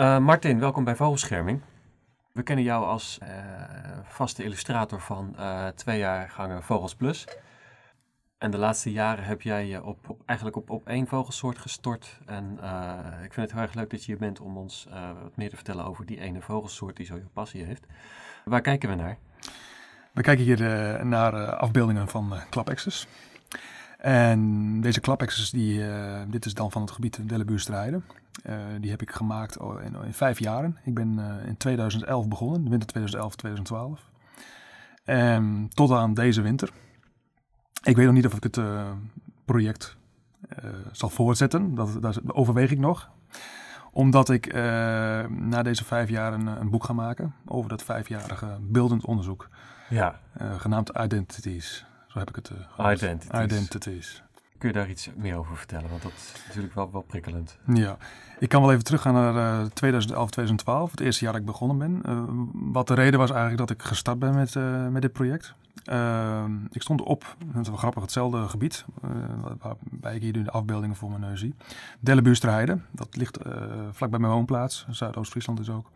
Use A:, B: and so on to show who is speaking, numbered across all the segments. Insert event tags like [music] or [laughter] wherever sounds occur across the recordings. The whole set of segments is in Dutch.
A: Eh, Martin, welkom bij Vogelscherming. We kennen jou als eh, vaste illustrator van uh, twee jaar gangen Vogels Plus. En de laatste jaren heb jij je op, eigenlijk op, op één vogelsoort gestort. En ik vind het heel erg leuk dat je hier bent om ons wat meer te vertellen over die ene vogelsoort die zo je passie heeft. Waar kijken we naar?
B: We kijken hier naar afbeeldingen van klapexes. En deze klapexes, die, eh, dit is dan van het gebied Dellebuurstrijden. Eh, die heb ik gemaakt in, in vijf jaren. Ik ben eh, in 2011 begonnen, winter 2011, 2012. En tot aan deze winter. Ik weet nog niet of ik het project zal voortzetten. Dat, dat, overweeg ik nog. Omdat ik na deze vijf jaar een, boek ga maken over dat vijfjarige beeldend onderzoek. Ja. genaamd
A: Identities.
B: Zo heb ik het uh, Identities. Identities.
A: Kun je daar iets meer over vertellen? Want dat is natuurlijk wel, wel prikkelend.
B: Ja, ik kan wel even teruggaan naar 2011, eh, 2012, het eerste jaar dat ik begonnen ben. Eh, wat de reden was eigenlijk dat ik gestart ben met, met dit project. ik stond op, het is wel grappig, hetzelfde gebied, waarbij ik hier nu de afbeeldingen voor mijn neus zie. dat ligt vlak bij mijn woonplaats, Zuidoost-Friesland is ook.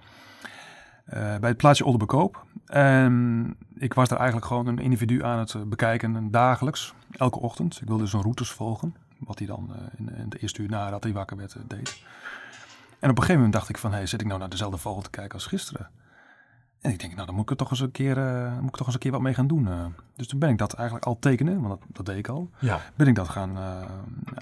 B: Eh, bij het plaatsje Oldenbekoop. En ik was daar eigenlijk gewoon een individu aan het eh, bekijken dagelijks, elke ochtend. Ik wilde zo'n routes volgen, wat hij dan eh, in, in het eerste uur nadat hij wakker werd deed. En op een gegeven moment dacht ik van, hey, zit ik nou naar dezelfde vogel te kijken als gisteren? En ik denk, nou, dan moet ik toch eens een keer, eh, moet ik toch eens een keer wat mee gaan doen. Eh. Dus toen ben ik dat eigenlijk al tekenen, want dat, deed ik al. Ja. Ben ik dat gaan eh,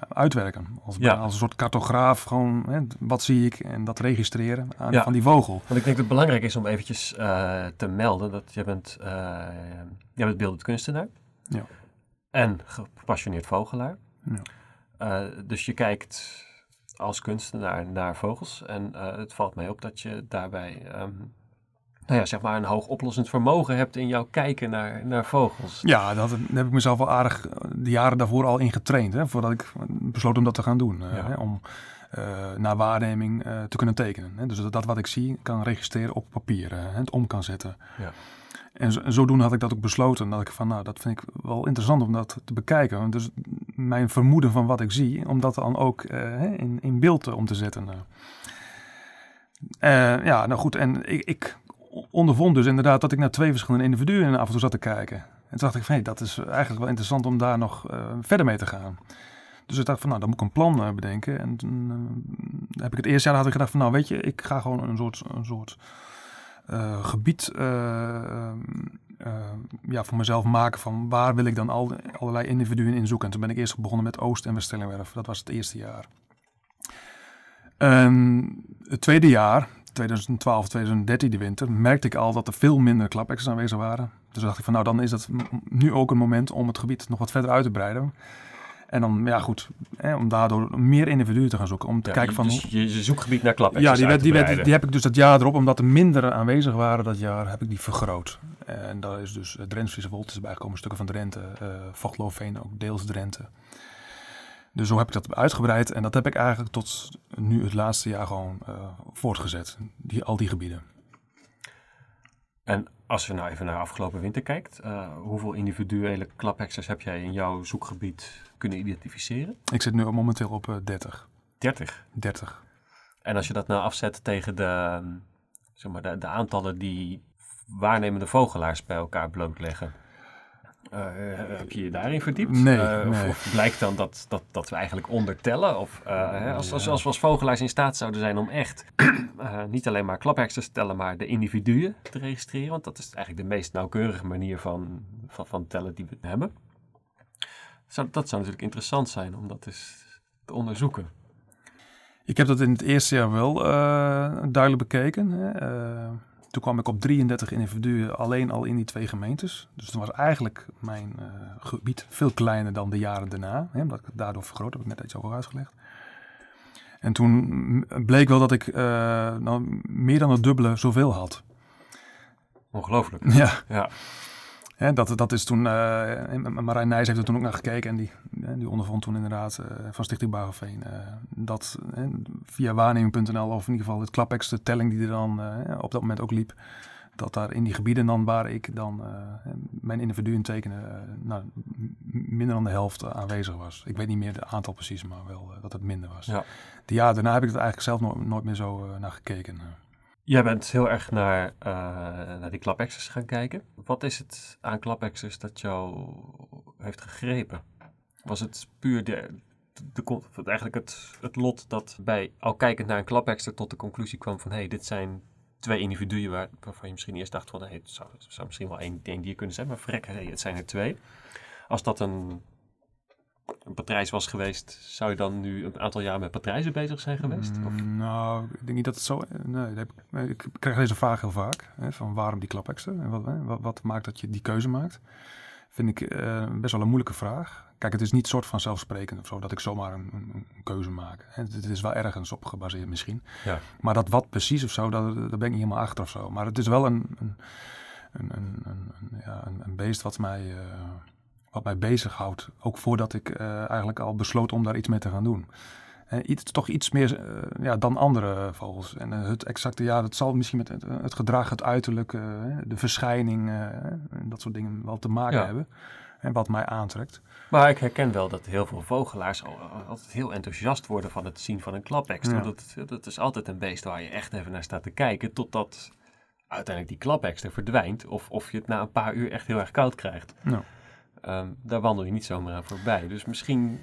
B: uitwerken. Als, een soort cartograaf, gewoon hè, wat zie ik en dat registreren aan, van die vogel. Want ik denk
A: dat het belangrijk is om eventjes te melden dat je bent, jij bent beeldend kunstenaar. Ja. En gepassioneerd vogelaar. Ja. dus je kijkt als kunstenaar naar vogels. En het valt mij op dat je daarbij... Ehm, nou ja, zeg maar een hoog oplossend vermogen hebt in jouw kijken naar, naar vogels. Ja,
B: dat, heb ik mezelf wel aardig eh, de jaren daarvoor al ingetraind. voordat ik besloot om dat te gaan doen. Eh, hè, om eh, naar waarneming te kunnen tekenen. Hè. Dus dat, wat ik zie kan registreren op papier. Hè, het om kan zetten. Ja. En, zodoende had ik dat ook besloten. Dat ik van, nou, dat vind ik wel interessant om dat te bekijken. dus mijn vermoeden van wat ik zie, om dat dan ook in, in beeld om te zetten. ja, nou goed. En ik, ik ondervond dus inderdaad dat ik naar twee verschillende individuen af en toe zat te kijken. En toen dacht ik van, hey, dat is eigenlijk wel interessant om daar nog eh, verder mee te gaan. Dus ik dacht van, nou, dan moet ik een plan eh, bedenken. En toen eh, heb ik het eerste jaar had ik gedacht van, nou, weet je, ik ga gewoon een soort, een soort gebied ja, voor mezelf maken van waar wil ik dan al, allerlei individuen in zoeken. En toen ben ik eerst begonnen met Oost- en West-Stellingwerf. Dat was het eerste jaar. het tweede jaar, 2012, 2013, de winter, merkte ik al dat er veel minder klapexers aanwezig waren. Dus dacht ik van nou, dan is dat nu ook een moment om het gebied nog wat verder uit te breiden. En dan, ja goed, hè, om daardoor meer individuen te gaan zoeken. Om te kijken van... Dus
A: je, zoekgebied naar klapexers Ja, die, werd, die, heb
B: ik dus dat jaar erop, omdat er minder aanwezig waren dat jaar, heb ik die vergroot. En daar is dus uh, Drentse volt bijgekomen, stukken van Drenthe, uh, Vochtloofveen ook deels Drenthe. Dus zo heb ik dat uitgebreid en dat heb ik eigenlijk tot nu het laatste jaar gewoon eh,
A: voortgezet, die, al die gebieden. En als we nou even naar afgelopen winter kijkt, eh, hoeveel individuele klaphexers heb jij in jouw zoekgebied kunnen identificeren?
B: Ik zit nu momenteel op 30.
A: 30? 30. En als je dat nou afzet tegen de, zeg maar, de, de aantallen die waarnemende vogelaars bij elkaar blootleggen, eh, heb je je daarin verdiept? Eh, nee, Of, blijkt dan dat, dat, dat we eigenlijk ondertellen? Of eh, als, als, als we als vogelaars in staat zouden zijn om echt [clears throat] niet alleen maar klapheks te tellen, maar de individuen te registreren. Want dat is eigenlijk de meest nauwkeurige manier van, van, van tellen die we hebben. Zou, dat zou natuurlijk interessant zijn om dat eens te onderzoeken.
B: Ik heb dat in het eerste jaar wel duidelijk bekeken. Hè? Toen kwam ik op 33 individuen alleen al in die twee gemeentes. Dus toen was eigenlijk mijn eh, gebied veel kleiner dan de jaren daarna. Hè, omdat ik het daardoor vergroot, heb ik net iets over uitgelegd. En toen bleek wel dat ik eh, nou, meer dan het dubbele zoveel had.
A: Ongelooflijk. Ja.
B: ja. Hè, dat, dat is toen, eh, Marijn Nijs heeft er toen ook naar gekeken en die, die ondervond toen inderdaad uh, van Stichting Bargeveen eh, dat via waarneming.nl of in ieder geval het klapex, de telling die er dan op dat moment ook liep, dat daar in die gebieden dan waar ik dan mijn individu in tekenen, nou, minder dan de helft aanwezig was. Ik weet niet meer het aantal precies, maar wel dat het minder was. Ja. De daarna heb ik het eigenlijk zelf nooit meer zo naar gekeken.
A: Jij bent heel erg naar, eh, naar die klapexers gaan kijken. Wat is het aan klapexers dat jou heeft gegrepen? Was het puur de, de, eigenlijk het, het lot dat bij al kijkend naar een klapexter tot de conclusie kwam van... hé, hey, dit zijn twee individuen waar, waarvan je misschien eerst dacht van... hé, hey, het zou, zou misschien wel één, ding dier kunnen zijn, maar vrek, het zijn er twee. Als dat een een Patrijs was geweest, zou je dan nu een aantal jaar met Patrijzen bezig zijn geweest?
B: Mm, of? nou, ik denk niet dat het zo... Nee, ik, krijg deze vraag heel vaak. Hè, van waarom die klapexter? En wat, wat, maakt dat je die keuze maakt? Vind ik uh, best wel een moeilijke vraag. Kijk, het is niet soort zelfsprekend of zo dat ik zomaar een, een, keuze maak. het is wel ergens op gebaseerd misschien. Ja. Maar dat wat precies of zo, daar ben ik niet helemaal achter of zo. Maar het is wel een, een, een ja, beest wat mij... Eh, wat mij bezighoudt. Ook voordat ik eh, eigenlijk al besloot om daar iets mee te gaan doen. Eh, iets, toch iets meer eh, ja, dan andere vogels. En het exacte ja, dat zal misschien met het, gedrag, het uiterlijk, de verschijning, dat soort dingen wel te maken hebben en wat mij aantrekt.
A: Maar ik herken wel dat heel veel vogelaars altijd heel enthousiast worden van het zien van een klapex. Ja. Dat, dat, is altijd een beest waar je echt even naar staat te kijken, totdat uiteindelijk die er verdwijnt. Of, of je het na een paar uur echt heel erg koud krijgt. Ja. Ehm, daar wandel je niet zomaar aan voorbij. Dus misschien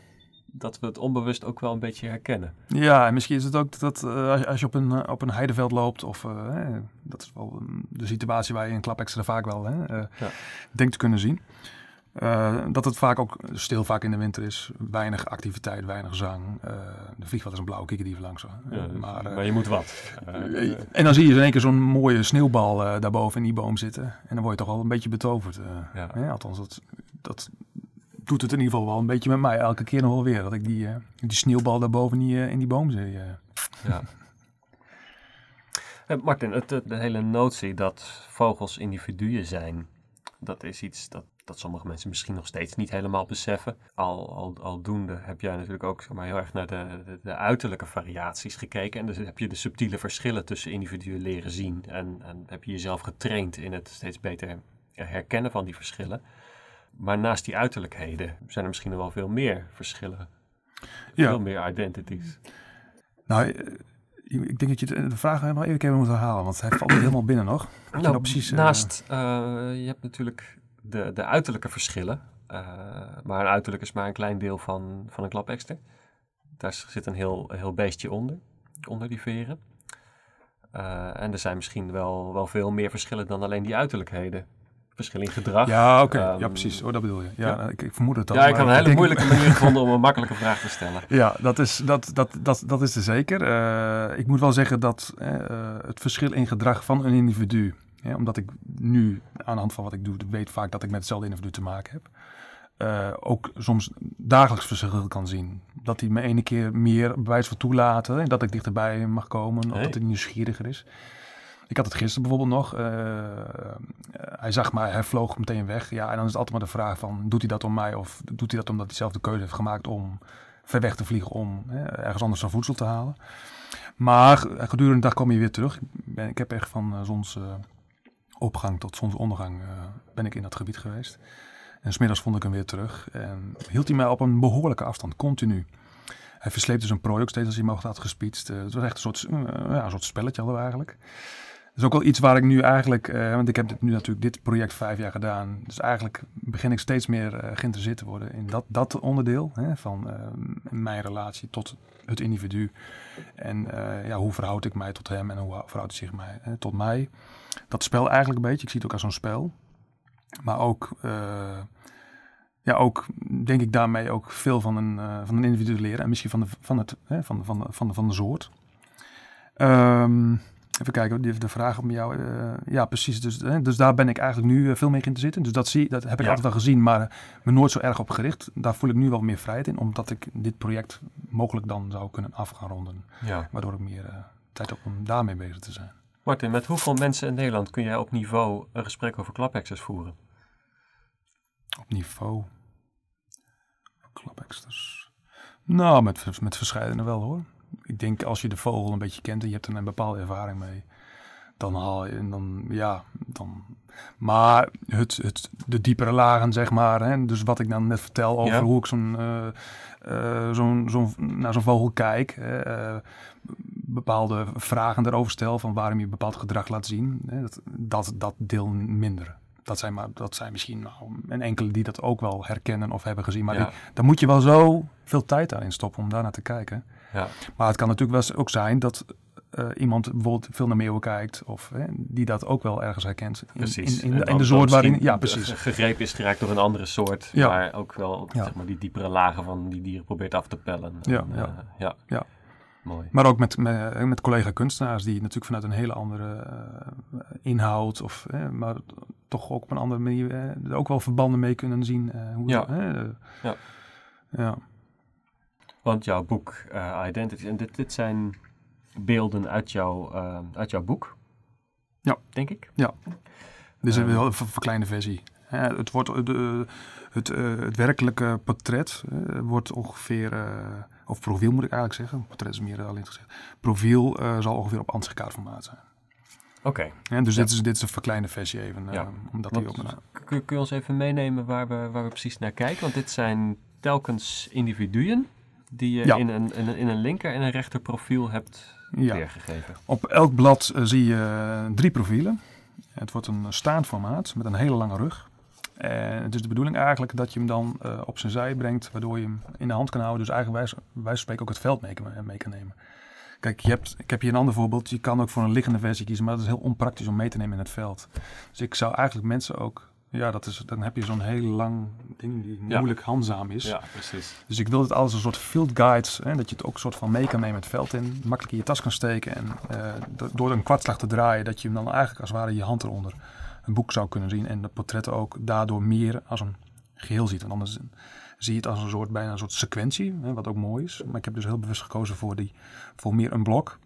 A: dat we het onbewust ook wel een beetje herkennen.
B: Ja, en misschien is het ook dat eh, als je op een, eh, op een heideveld loopt, of eh, hè, dat is wel mm, de situatie waar je een klap extra vaak wel hè, denkt te kunnen zien. dat het vaak ook stil vaak in de winter is. Weinig activiteit, weinig zang. de vliegveld is een blauwe kikker die langs. maar, maar, je moet wat. en dan zie je dus in één keer zo'n mooie sneeuwbal daarboven in die boom zitten. En dan word je toch al een beetje betoverd. Althans, dat dat doet het in ieder geval wel een beetje met mij elke keer nog wel weer. Dat ik die, eh, die sneeuwbal daarboven niet in die eh, boom zie. Uh. Eh. Ja.
A: [laughs] Martin, het, de hele notie dat vogels individuen zijn, dat is iets dat, dat sommige mensen misschien nog steeds niet helemaal beseffen. Al, al, aldoende heb jij natuurlijk ook zeg maar, heel erg naar de, de, uiterlijke variaties gekeken. En dus heb je de subtiele verschillen tussen individuen leren zien. En, en heb je jezelf getraind in het steeds beter herkennen van die verschillen. Maar naast die uiterlijkheden zijn er misschien wel veel meer verschillen. Veel meer identities.
B: Nou, eh, ik denk dat je de vraag nog even keer moet herhalen, want hij valt niet helemaal binnen nog. Nou, precies, eh, naast,
A: eh, je hebt natuurlijk de, de uiterlijke verschillen. maar een uiterlijk is maar een klein deel van, van een klapekster. Daar zit een heel, heel beestje onder, onder die veren. en er zijn misschien wel, wel veel meer verschillen dan alleen die uiterlijkheden in gedrag. Ja, oké. ja, ehm, precies. Oh, dat bedoel je. Ja, ja. Ik, ik, vermoed het al. Ja, ik had een hele moeilijke manier gevonden om een makkelijke vraag te
B: stellen. [laughs] Ja, dat is, dat, dat, dat, dat is er zeker. Eh, ik moet wel zeggen dat eh, eh, het verschil in gedrag van een individu... omdat ik nu aan de hand van wat ik doe, weet vaak dat ik met hetzelfde individu te maken heb... ook soms dagelijks verschil kan zien. Dat hij me ene keer meer bewijs van toelaten. en dat ik dichterbij mag komen. Of hey. dat hij nieuwsgieriger is. Ik had het gisteren bijvoorbeeld nog. Eh, hij zag mij, hij vloog meteen weg. Ja, en dan is het altijd maar de vraag van, doet hij dat om mij of doet hij dat omdat hij zelf de keuze heeft gemaakt om ver weg te vliegen om hè, ergens anders zijn voedsel te halen. Maar eh, gedurende de dag kom je weer terug. Ik, ben, ik heb echt van eh, zonsopgang tot zonsondergang ben ik in dat gebied geweest. En smiddags vond ik hem weer terug. En hield hij mij op een behoorlijke afstand, continu. Hij versleepte zijn prooi ook steeds als hij me had gespietst. het was echt een soort, ja, een soort spelletje hadden we eigenlijk is ook wel iets waar ik nu eigenlijk, eh, want ik heb dit, nu natuurlijk dit project vijf jaar gedaan. Dus eigenlijk begin ik steeds meer uh, geïnteresseerd te worden in dat, dat onderdeel hè, van ehm, mijn relatie tot het individu. En eh, ja, hoe verhoud ik mij tot hem en hoe verhoudt hij zich mij, hè, tot mij. Dat spel eigenlijk een beetje, ik zie het ook als zo'n spel. Maar ook, ja, ook denk ik daarmee ook veel van een, van een individu leren en misschien van de, van het, van, van, van, de, soort. Um, Even kijken, de vraag om jou. Eh, ja, precies. Dus, hè, dus daar ben ik eigenlijk nu eh, veel meer in te zitten. Dus dat, zie, dat heb ik altijd wel gezien, maar me nooit zo erg op gericht. Daar voel ik nu wel meer vrijheid in, omdat ik dit project mogelijk dan zou kunnen af gaan ronden. Ja. Waardoor ik meer eh, tijd heb om daarmee
A: bezig te zijn. Martin, met hoeveel mensen in Nederland kun jij op niveau een gesprek over KlapExers voeren? Op niveau
B: klapexters? Nou, met, met verschillende wel hoor ik denk als je de vogel een beetje kent en je hebt er een bepaalde ervaring mee, dan haal je dan ja, dan. Maar het, het, de diepere lagen, zeg maar. Hè, dus wat ik dan net vertel over hoe ik zo'n uh, zo'n naar zo'n vogel kijk. Eh, bepaalde vragen erover stel van waarom je bepaald gedrag laat zien. Hè, dat, dat, dat deel minder dat zijn, maar, dat zijn misschien nou, een enkele die dat ook wel herkennen of hebben gezien. Maar dan moet je wel zo veel tijd daarin stoppen om daar naar te kijken. Ja. Maar het kan natuurlijk wel ook zijn dat eh, iemand bijvoorbeeld veel naar meeuwen kijkt of hè, die dat ook wel ergens herkent. In, precies. In, de, soort waarin, ja precies.
A: Gegrepen is geraakt door een andere soort, maar ook wel zeg maar, die diepere lagen van die dieren probeert af te pellen. Ja, en, ja. Eh, ja.
B: Maar ook met, met, met collega-kunstenaars die natuurlijk vanuit een hele andere eh, inhoud, of, eh, maar toch ook op een andere manier eh, ook wel verbanden mee kunnen zien. hoe ja. ja. ja.
A: Want jouw boek Identity, en dit, dit zijn beelden uit, jouw uit jouw boek. Ja. Denk ik. Ja. Dit is een ehm. heel verkleinde versie.
B: het, wordt, de, het, het werkelijke portret wordt ongeveer of profiel moet ik eigenlijk zeggen. Portret is meer alleen gezegd. Profiel eh, zal ongeveer op ansichtkaartformaat zijn.
A: Oké. Okay. dus dit, is,
B: dit is een verkleinde versie even. Eh, ja. omdat op,
A: kun, kun, je ons even meenemen waar we, waar we precies naar kijken? Want dit zijn telkens individuen die je in, een, in, een, in een linker- en een rechter profiel hebt weergegeven.
B: Op elk blad eh, zie je drie profielen. Het wordt een staand formaat met een hele lange rug. En eh, het is de bedoeling eigenlijk dat je hem dan eh, op zijn zij brengt, waardoor je hem in de hand kan houden. Dus eigenlijk wijze, spreken ook het veld mee, eh, mee kan nemen. Kijk, je hebt, ik heb hier een ander voorbeeld. Je kan ook voor een liggende versie kiezen, maar dat is heel onpraktisch om mee te nemen in het veld. Dus ik zou eigenlijk mensen ook ja, dat is, dan heb je zo'n heel lang ding die moeilijk handzaam is. Ja, precies. Dus ik wil het als een soort field guide, hè, dat je het ook een soort van mee kan nemen het veld in, makkelijk in je tas kan steken en door een kwartslag te draaien, dat je hem dan eigenlijk als het ware je hand eronder een boek zou kunnen zien en de portretten ook daardoor meer als een geheel ziet. En anders zie je het als een soort, bijna een soort sequentie, hè, wat ook mooi is. Maar ik heb dus heel bewust gekozen voor, die, voor meer een blok.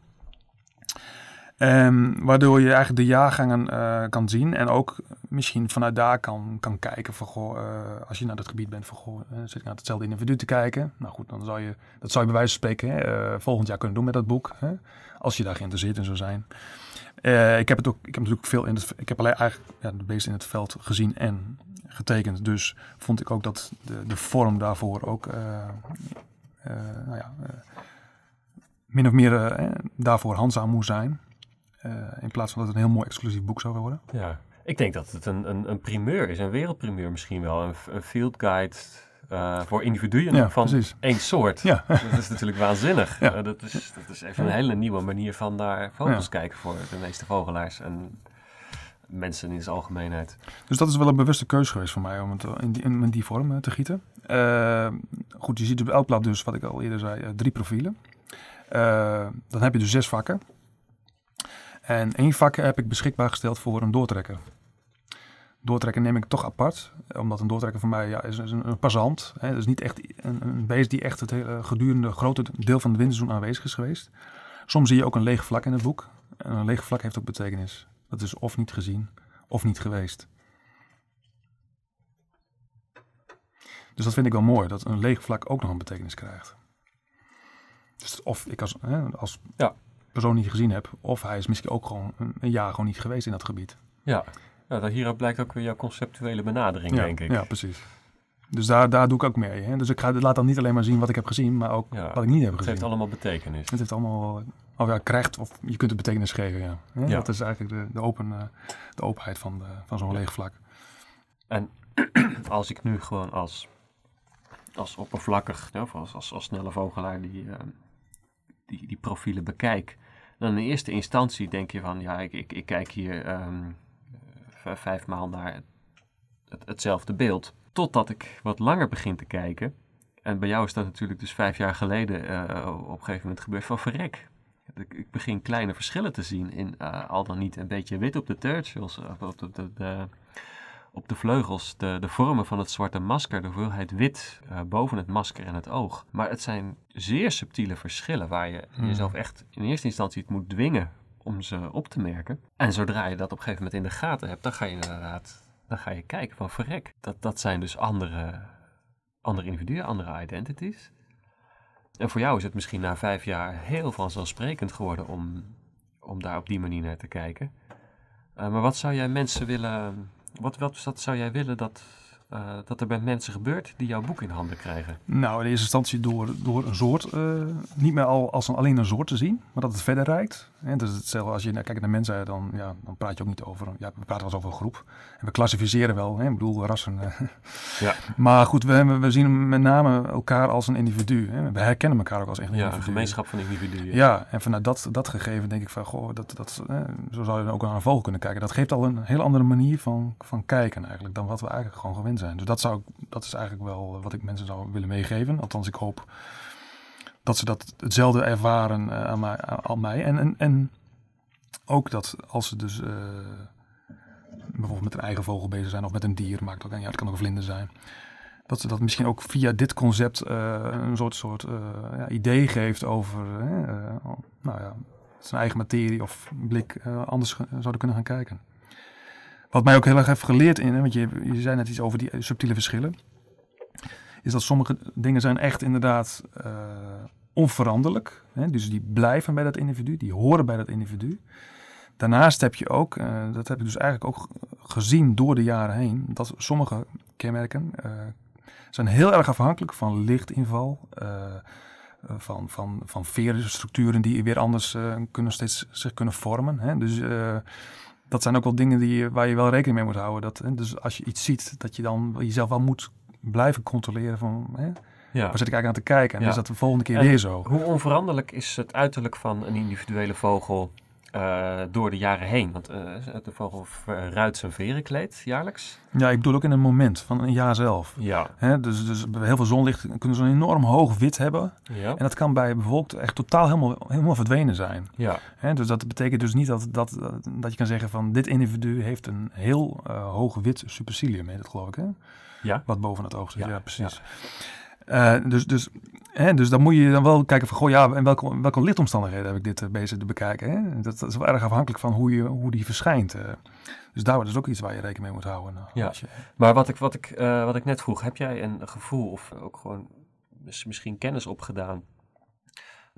B: Ehm, waardoor je eigenlijk de jaargangen eh, kan zien en ook misschien vanuit daar kan, kan kijken eh, als je naar dat gebied bent van, goh, eh, zit je naar hetzelfde individu te kijken? Nou goed, dan zou je, dat zou je bij wijze van spreken hè, volgend jaar kunnen doen met dat boek, hè, als je daar geïnteresseerd in zou zijn. Eh, ik heb het ook, ik heb natuurlijk veel in het, ik heb alleen eigenlijk ja, de beesten in het veld gezien en getekend. Dus vond ik ook dat de, de vorm daarvoor ook, eh, eh, nou ja, min of meer daarvoor handzaam moest zijn. in plaats van dat het een heel mooi exclusief boek zou worden.
A: Ja, ik denk dat het een, een, een primeur is, een wereldprimeur misschien wel. Een, een field guide eh, voor individuen van één soort. [laughs] Dat is natuurlijk waanzinnig. Eh, dat, is, dat is even een hele nieuwe manier van naar foto's kijken voor de meeste vogelaars en mensen in zijn algemeenheid.
B: Dus dat is wel een bewuste keuze geweest voor mij om het in die, in die vorm eh, te gieten. goed,
A: je ziet op elk blad dus, wat
B: ik al eerder zei, drie profielen. dan heb je dus zes vakken. En één vak heb ik beschikbaar gesteld voor een doortrekker doortrekken neem ik toch apart, omdat een doortrekker voor mij ja, is, is een, passant. Hè. Dat is niet echt een, een, beest die echt het hele, gedurende grote deel van het winterseizoen aanwezig is geweest. Soms zie je ook een leeg vlak in het boek. En een leeg vlak heeft ook betekenis. Dat is of niet gezien, of niet geweest. Dus dat vind ik wel mooi, dat een leeg vlak ook nog een betekenis krijgt. Dus of ik als, hè, als ja. persoon niet gezien heb, of hij is misschien ook gewoon een, een jaar gewoon niet geweest in dat gebied.
A: Ja ja hieruit blijkt ook weer jouw conceptuele benadering, denk ik. Ja, precies.
B: Dus daar, daar doe ik ook mee. Hè? Dus ik ga, laat dan niet alleen maar zien wat ik heb gezien, maar ook wat ik niet heb gezien. Het heeft allemaal
A: betekenis. Het
B: heeft allemaal, of ja, krijgt, of je kunt het betekenis geven, ja. Dat is eigenlijk de, de, open, eh, de openheid van, de, van zo'n leegvlak
A: En [clears throat] als ik nu gewoon als, als oppervlakkig, of als, als, als snelle vogelaar die, eh, die, die profielen bekijk, dan in eerste instantie denk je van, ja, ik, ik, ik kijk hier... Ehm, eh, vijf maal naar hetzelfde beeld. Totdat ik wat langer begin te kijken. En bij jou is dat natuurlijk dus vijf jaar geleden eh, op een gegeven moment gebeurd van verrek. Ik begin kleine verschillen te zien in eh, al dan niet een beetje wit op de turtles op de, de, op de vleugels, de, de vormen van het zwarte masker, de hoeveelheid wit boven het masker en het oog. Maar het zijn zeer subtiele verschillen waar je hmm. jezelf echt in eerste instantie het moet dwingen om ze op te merken. En zodra je dat op een gegeven moment in de gaten hebt, dan ga je inderdaad dan ga je kijken van verrek. Dat, dat zijn dus andere, andere individuen, andere identities. En voor jou is het misschien na vijf jaar heel vanzelfsprekend geworden om, om daar op die manier naar te kijken. Eh, maar wat zou jij mensen willen, wat, wat zou jij willen dat, eh, dat er bij mensen gebeurt die jouw boek in handen krijgen?
B: Nou, in eerste instantie door, door een soort, eh, niet meer al als een, alleen een soort te zien, maar dat het verder reikt. En dat dus is hetzelfde als je kijkt naar mensen, dan, ja, dan praat je ook niet over. we praten wel over een groep. En we klassificeren wel, hè? ik bedoel, rassen. Eh. Ja. [laughs] maar goed, we, we zien met name elkaar als een individu. Hè? We herkennen elkaar ook als echt een ja, individu. Een
A: gemeenschap van individuen. Ja,
B: en vanuit dat, dat gegeven denk ik van, goh, dat, dat, hè, zo zou je dan ook naar een vogel kunnen kijken. Dat geeft al een heel andere manier van, van kijken eigenlijk, dan wat we eigenlijk gewoon gewend zijn. Dus dat, zou, dat is eigenlijk wel wat ik mensen zou willen meegeven. Althans, ik hoop dat ze dat hetzelfde ervaren uh, aan, mij, aan mij. En, en, ook dat als ze dus eh, bijvoorbeeld met een eigen vogel bezig zijn of met een dier, maakt ook, ja, het kan ook een vlinder zijn. Dat ze dat misschien ook via dit concept eh, een soort, soort ja, idee geeft over nou ja, zijn eigen materie of blik anders zouden kunnen gaan kijken. Wat mij ook heel erg heeft geleerd in, hè, want je, je zei net iets over die subtiele verschillen is dat sommige dingen zijn echt inderdaad eh, onveranderlijk. Hè? Dus die blijven bij dat individu, die horen bij dat individu. Daarnaast heb je ook, eh, dat heb ik dus eigenlijk ook gezien door de jaren heen, dat sommige kenmerken eh, zijn heel erg afhankelijk van lichtinval, van, van, van verenstructuren die weer anders kunnen steeds zich kunnen vormen. Hè? Dus dat zijn ook wel dingen die, waar je wel rekening mee moet houden. Dat, Dus als je iets ziet, dat je dan jezelf wel moet blijven controleren van hè, ja. waar zit ik eigenlijk aan te kijken. En ja. is dat de volgende keer weer zo.
A: Hoe onveranderlijk is het uiterlijk van een individuele vogel eh, door de jaren heen? Want eh, de vogel ruit zijn verenkleed jaarlijks.
B: Ja, ik bedoel ook in een moment van een jaar zelf. Ja. Hè, dus, dus bij heel veel zonlicht kunnen ze een enorm hoog wit hebben. Ja. En dat kan bij bevolkt echt totaal helemaal, helemaal verdwenen zijn. Ja. Hè, dus dat betekent dus niet dat, dat, dat je kan zeggen van dit individu heeft een heel uh, hoog wit supercilium, heet dat geloof ik. Hè? ja? wat boven het oog zit. Ja, precies. Eh, dus, dus, hè, dus dan moet je dan wel kijken van, goh ja, in welke, welke lichtomstandigheden heb ik dit eh, bezig te bekijken. Hè? Dat, is wel erg afhankelijk van hoe, je, hoe die verschijnt. Eh. Dus daar is dus ook iets waar je
A: rekening mee moet houden. ja. Maar wat ik, wat, ik, wat ik net vroeg, heb jij een gevoel of ook gewoon misschien kennis opgedaan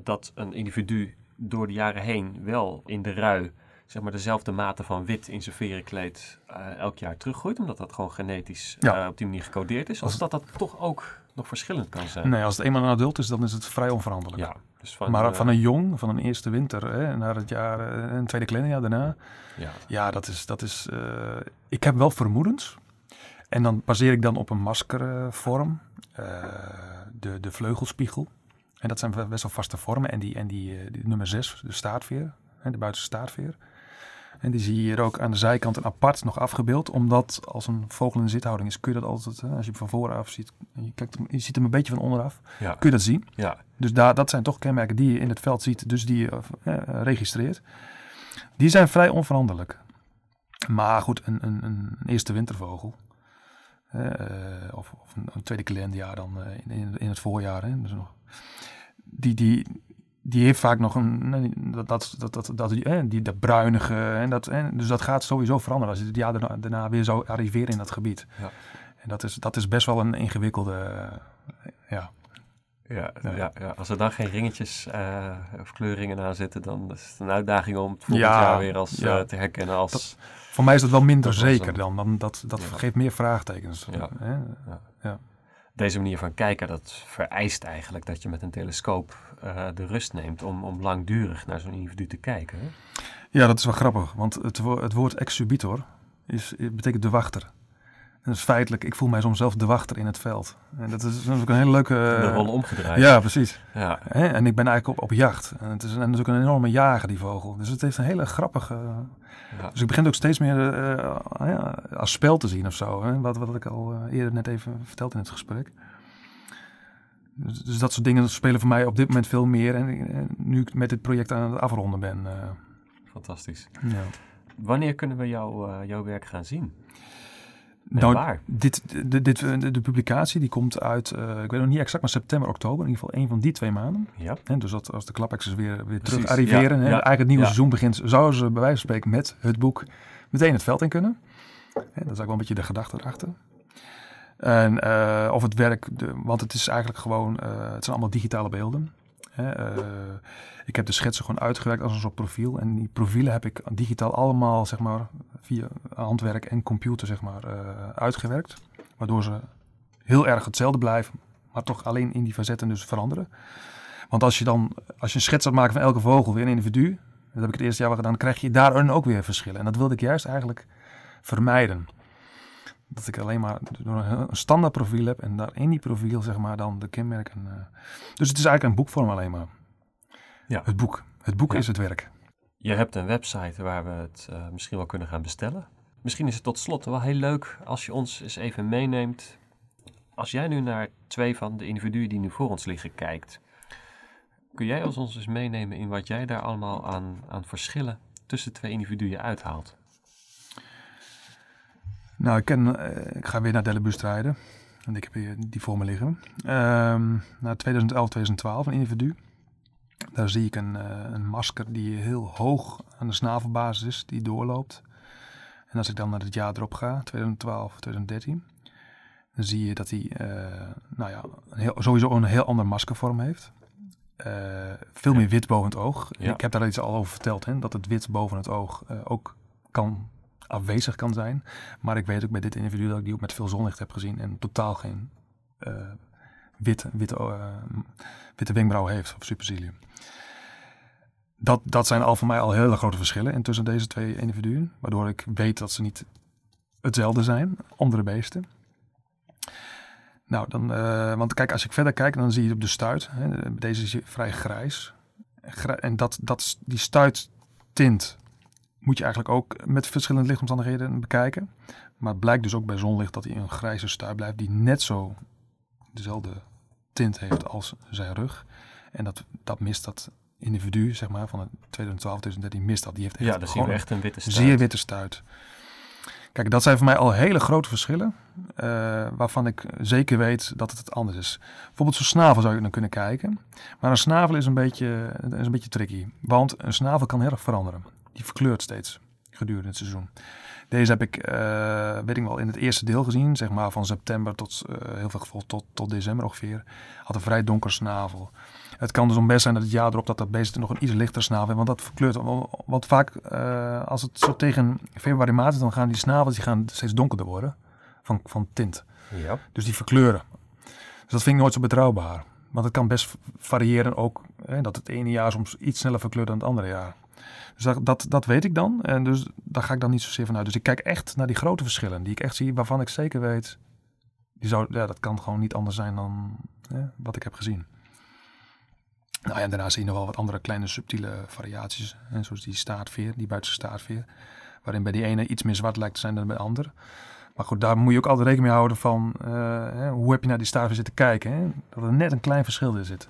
A: dat een individu door de jaren heen wel in de rui zeg maar, dezelfde mate van wit in zijn verenkleed uh, eh, elk jaar teruggroeit. Omdat dat gewoon genetisch eh, op die manier gecodeerd is. Als dat dat toch ook nog verschillend kan zijn. Nee, als het
B: eenmaal een adult is, dan is het vrij onveranderlijk. Ja, dus van, maar eh, van een jong, van een eerste winter hè, naar het jaar, een tweede kledingjaar daarna. Ja, ja dat is. Dat is ik heb wel vermoedens. En dan baseer ik dan op een maskervorm, de, de vleugelspiegel. En dat zijn best wel vaste vormen. En die, en die, nummer 6, de staartveer, hè, de buitenstaartveer. En die zie je hier ook aan de zijkant en apart nog afgebeeld. Omdat als een vogel in zithouding is, kun je dat altijd, hè, als je hem van vooraf ziet, je, kijkt, je ziet hem een beetje van onderaf, ja. kun je dat zien. Ja. Dus daar, dat zijn toch kenmerken die je in het veld ziet, dus die je eh, registreert. Die zijn vrij onveranderlijk. Maar goed, een, een, een eerste wintervogel. Eh, of, of een, tweede kalenderjaar dan eh, in, in, het voorjaar. Hè, dus nog, die, die, die heeft vaak nog een, dat, dat, dat, dat, dat die, die, bruinige. En dat, en, dus dat gaat sowieso veranderen als je het jaar daarna, daarna, weer zou arriveren in dat gebied. Ja. En dat is, dat is best wel een ingewikkelde, ja. Ja, ja,
A: ja, als er dan geen ringetjes eh, of kleuringen aan zitten, dan is het een uitdaging om het volgend ja, jaar weer als, eh, te herkennen als... voor mij is dat wel minder zeker dan, dan dat, dat geeft
B: meer vraagtekens.
A: Hè? ja deze manier van kijken, dat vereist eigenlijk dat je met een telescoop eh, de rust neemt om, om langdurig naar zo'n individu te kijken.
B: Ja, dat is wel grappig, want het, het woord exhibitor is, betekent de wachter dat is feitelijk, ik voel mij soms zelf de wachter in het veld. En dat is natuurlijk een hele leuke... rol eh, omgedraaid. Ja, precies. Ja. En ik ben eigenlijk op, op jacht. En het is, natuurlijk een enorme jager, die vogel. Dus het heeft een hele grappige... Ja. Dus ik begin ook steeds meer eh, ja, als spel te zien of zo. Hè? Wat, wat ik al eh, eerder net even verteld in het gesprek. Dus, dus, dat soort dingen spelen voor mij op dit moment veel meer. En, nu ik met dit project aan het afronden ben.
A: Fantastisch. Ja. Wanneer kunnen we jou, jouw werk gaan zien? nou,
B: Dit, dit, eh, de publicatie die komt uit, eh, ik weet nog niet exact, maar september, oktober. In ieder geval één van die twee maanden. Ja. En dus dat, als de klapexes weer, weer terug arriveren, ja. eigenlijk het nieuwe seizoen begint, zouden ze bij wijze van spreken met het boek meteen het veld in kunnen. Hè, dat is eigenlijk wel een beetje de gedachte erachter. En, eh, of het werk, want het is eigenlijk gewoon, het zijn allemaal digitale beelden. Eh, ik heb de schetsen gewoon uitgewerkt als een soort profiel. En die profielen heb ik digitaal allemaal, zeg maar, via handwerk en computer, zeg maar, eh, uitgewerkt. Waardoor ze heel erg hetzelfde blijven, maar toch alleen in die facetten dus veranderen. Want als je dan, als je een schets gaat maken van elke vogel, weer een individu, dat heb ik het eerste jaar gedaan, dan krijg je daar ook weer verschillen. En dat wilde ik juist eigenlijk vermijden dat ik alleen maar een standaard profiel heb en daar in die profiel zeg maar dan de kenmerken. Eh, dus het is eigenlijk een boekvorm alleen maar. Ja. Het boek. Het boek is het werk.
A: Je hebt een website waar we het eh, misschien wel kunnen gaan bestellen. Misschien is het tot slot wel heel leuk als je ons eens even meeneemt. Als jij nu naar twee van de individuen die nu voor ons liggen kijkt, kun jij ons eens meenemen in wat jij daar allemaal aan, aan verschillen tussen twee individuen uithaalt?
B: Nou, ik, eh, ik ga weer naar Dellebus rijden. En ik heb hier die voor me liggen. Um, na 2011, 2012, een individu. Daar zie ik een, eh, een, masker die heel hoog aan de snavelbasis is, die doorloopt. En als ik dan naar het jaar erop ga, 2012, 2013, dan zie je dat hij eh, nou ja, sowieso een heel ander maskervorm heeft. veel meer wit boven het oog. Ik heb daar iets al over verteld, hè, dat het wit boven het oog ook kan afwezig kan zijn. Maar ik weet ook bij dit individu dat ik die ook met veel zonlicht heb gezien en totaal geen eh, witte, witte, eh, witte wenkbrauw heeft of supercilium. Dat, dat zijn al voor mij al hele grote verschillen tussen deze twee individuen. Waardoor ik weet dat ze niet hetzelfde zijn, andere beesten. Nou, dan, eh, want kijk, als ik verder kijk, dan zie je op de stuit. Hè, deze is vrij grijs. En dat, dat, die tint moet je eigenlijk ook met verschillende lichtomstandigheden bekijken. Maar het blijkt dus ook bij zonlicht dat hij een grijze stuip blijft die net zo dezelfde tint heeft als zijn rug. En dat, dat mist dat individu, zeg maar, van 2012, 2013 dus mist dat. Die heeft echt, ja, gewoon echt een witte stuit. zeer witte stuit. Kijk, dat zijn voor mij al hele grote verschillen, eh, waarvan ik zeker weet dat het anders is. Bijvoorbeeld zo'n snavel zou je dan kunnen kijken. Maar een snavel is een beetje, is een beetje tricky, want een snavel kan heel erg veranderen die verkleurt steeds gedurende het seizoen. Deze heb ik, eh, weet ik wel, in het eerste deel gezien, zeg maar van september tot eh, heel veel gevolg, tot, tot december ongeveer. Had een vrij donker snavel. Het kan dus best zijn dat het jaar erop dat dat beest nog een iets lichter snavel heeft, want dat verkleurt. Want vaak eh, als het zo tegen februari maart is, dan gaan die snavels die gaan steeds donkerder worden van, van tint. Ja. Dus die verkleuren. Dus dat vind ik nooit zo betrouwbaar. Want het kan best variëren ook, hè, dat het ene jaar soms iets sneller verkleurt dan het andere jaar. Dus dat, dat, weet ik dan. En dus daar ga ik dan niet zozeer van uit. Dus ik kijk echt naar die grote verschillen die ik echt zie, waarvan ik zeker weet, die zou, ja, dat kan gewoon niet anders zijn dan wat ik heb gezien. Nou ja, daarna zie je nog wel wat andere kleine subtiele variaties. Hè, zoals die staartveer, die buitenste staartveer. Waarin bij die ene iets meer zwart lijkt te zijn dan bij de ander. Maar goed, daar moet je ook altijd rekening mee houden van eh, hoe heb je naar die staartveer zitten kijken. Hè? Dat er net een klein verschil in zit.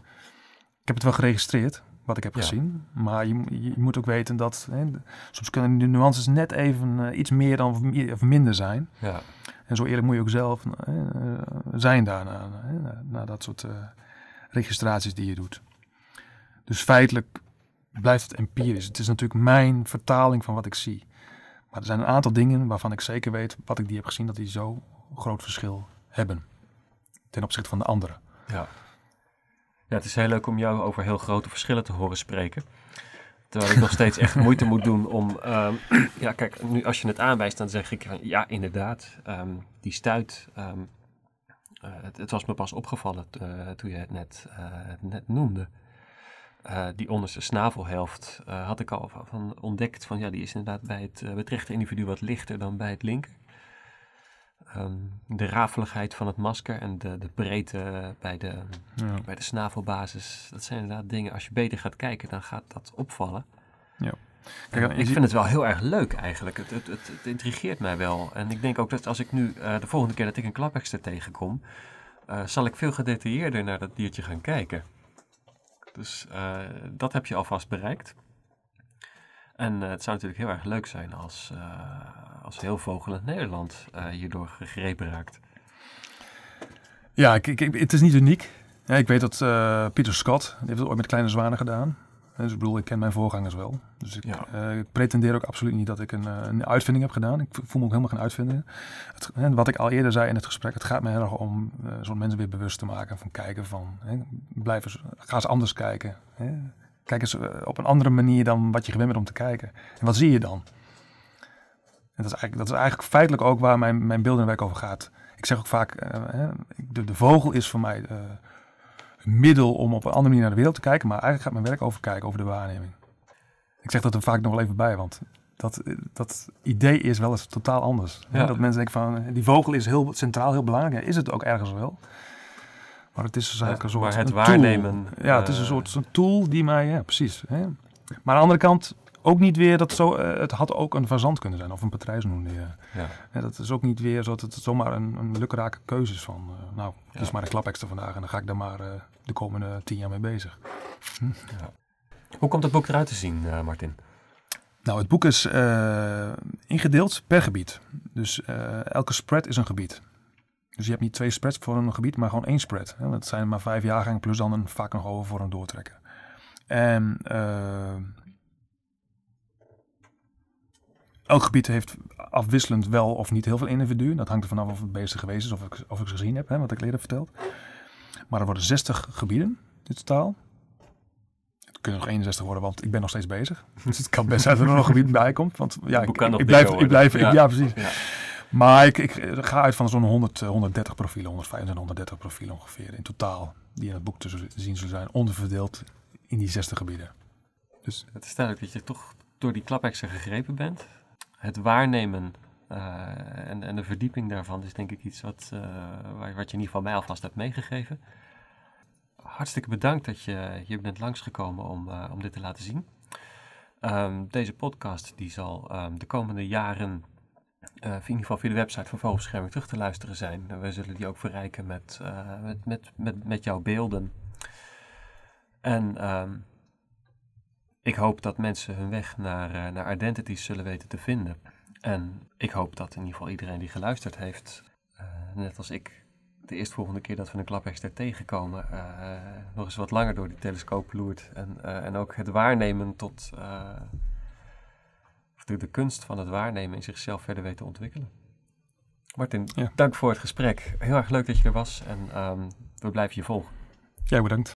B: Ik heb het wel geregistreerd, wat ik heb gezien. Maar je, je, moet ook weten dat hè, soms kunnen de nuances net even eh, iets meer dan of, minder zijn. Ja. En zo eerlijk moet je ook zelf eh, zijn daarna, uh, na, dat soort eh, registraties die je doet. Dus feitelijk blijft het empirisch. Het is natuurlijk mijn vertaling van wat ik zie. Maar er zijn een aantal dingen waarvan ik zeker weet, wat ik die heb gezien, dat die zo groot
A: verschil hebben
B: ten opzichte van de anderen.
A: Ja het is heel leuk om jou over heel grote verschillen te horen spreken. Terwijl ik nog steeds echt moeite moet doen om. Ehm, [clears throat] ja, kijk, nu als je het aanwijst, dan zeg ik van eh, ja, inderdaad, ehm, die stuit. Ehm, eh, het, het, was me pas opgevallen eh, toen je het net, net noemde. die onderste snavelhelft had ik al van, ontdekt van ja, die is inderdaad bij het betreffende individu wat lichter dan bij het linker. Ehm, de rafeligheid van het masker en de, de breedte bij de, bij de snavelbasis. Dat zijn inderdaad dingen, als je beter gaat kijken, dan gaat dat opvallen. Ja. ik vind het wel heel erg leuk eigenlijk. Het, het, het, intrigeert mij wel. En ik denk ook dat als ik nu eh, de volgende keer dat ik een klapekster tegenkom, eh, zal ik veel gedetailleerder naar dat diertje gaan kijken. Dus eh, dat heb je alvast bereikt. En eh, het zou natuurlijk heel erg leuk zijn als, eh, als heel vogelend Nederland eh, hierdoor gegrepen raakt.
B: Ja, ik, ik, het is niet uniek. Ja, ik weet dat uh, Pieter Scott, die heeft het ooit met Kleine Zwanen gedaan. Dus ik bedoel, ik ken mijn voorgangers wel. Dus ik, pretendeer ook absoluut niet dat ik een, een, uitvinding heb gedaan. Ik voel me ook helemaal geen uitvinder. Het, wat ik al eerder zei in het gesprek, het gaat me heel erg om zo'n mensen weer bewust te maken van kijken van, hè, ga eens anders kijken. Hè. Kijk eens eh, op een andere manier dan wat je gewend bent om te kijken. En wat zie je dan? En dat, is eigenlijk, dat is eigenlijk feitelijk ook waar mijn, mijn beeldenwerk over gaat. Ik zeg ook vaak, eh, de, vogel is voor mij eh, een middel om op een andere manier naar de wereld te kijken. Maar eigenlijk gaat mijn werk over kijken, over de waarneming. Ik zeg dat er vaak nog wel even bij, want dat, dat idee is wel eens totaal anders. Dat mensen denken van, die vogel is heel centraal, heel belangrijk. is het ook ergens wel. Maar het is dus eigenlijk een soort maar het waarnemen. Tool. Ja, het is een eh, soort een tool die mij... Ja, precies. Hè. Maar aan de andere kant ook niet weer dat zo, eh, het had ook een fazant kunnen zijn of een patrijsnoen. Eh. Ja. ja. dat is ook niet weer zo het zomaar een, een lukrake keuze is van, nou, kies ja. maar een klapekster vandaag en dan ga ik daar maar de komende tien jaar mee bezig. Hm? Ja.
A: Hoe komt het boek eruit te zien, Martin? Nou, het boek is
B: ingedeeld per gebied. Dus elke spread is een gebied. Dus je hebt niet twee spreads voor een gebied, maar gewoon één spread. Dat zijn maar vijf jaargangen plus dan een vak nog over voor een doortrekken En eh, elk gebied heeft afwisselend wel of niet heel veel individuen. Dat hangt er vanaf of het bezig geweest is of ik, of ik ze gezien heb, hè, wat ik eerder verteld. Maar er worden 60 gebieden in totaal. Het kunnen nog 61 worden, want ik ben nog steeds bezig. [laughs] Dus het kan best zijn dat er nog een gebied bij komt. Want ja, ik, ik, blijf, ik blijf, ja, ja precies. Ja. Maar ik, ga uit van zo'n 100, 130 eh, profielen, 125, 130 profielen ongeveer in totaal. Die in het boek te zien zullen zijn, onderverdeeld
A: in die 60 gebieden. Dus. Het is duidelijk dat je toch door die klapexen gegrepen bent. Het waarnemen eh, en, en, de verdieping daarvan is denk ik iets wat, eh, wat je in ieder geval mij alvast hebt meegegeven. Hartstikke bedankt dat je hier bent langsgekomen om, om dit te laten zien. Ehm, deze podcast die zal ehm, de komende jaren eh, in ieder geval via de website van Vogelbescherming terug te luisteren zijn. we zullen die ook verrijken met, eh, met, met, met, met jouw beelden. En ehm, ik hoop dat mensen hun weg naar, eh, naar Identities zullen weten te vinden. En ik hoop dat in ieder geval iedereen die geluisterd heeft, net als ik, de eerstvolgende keer dat we een klaphekster tegenkomen, nog eens wat langer door die telescoop loert. En, en ook het waarnemen tot, door de kunst van het waarnemen in zichzelf verder weet te ontwikkelen. Martin, dank voor het gesprek. Heel erg leuk dat je er was en ehm, we blijven je volgen. Jij ja, bedankt.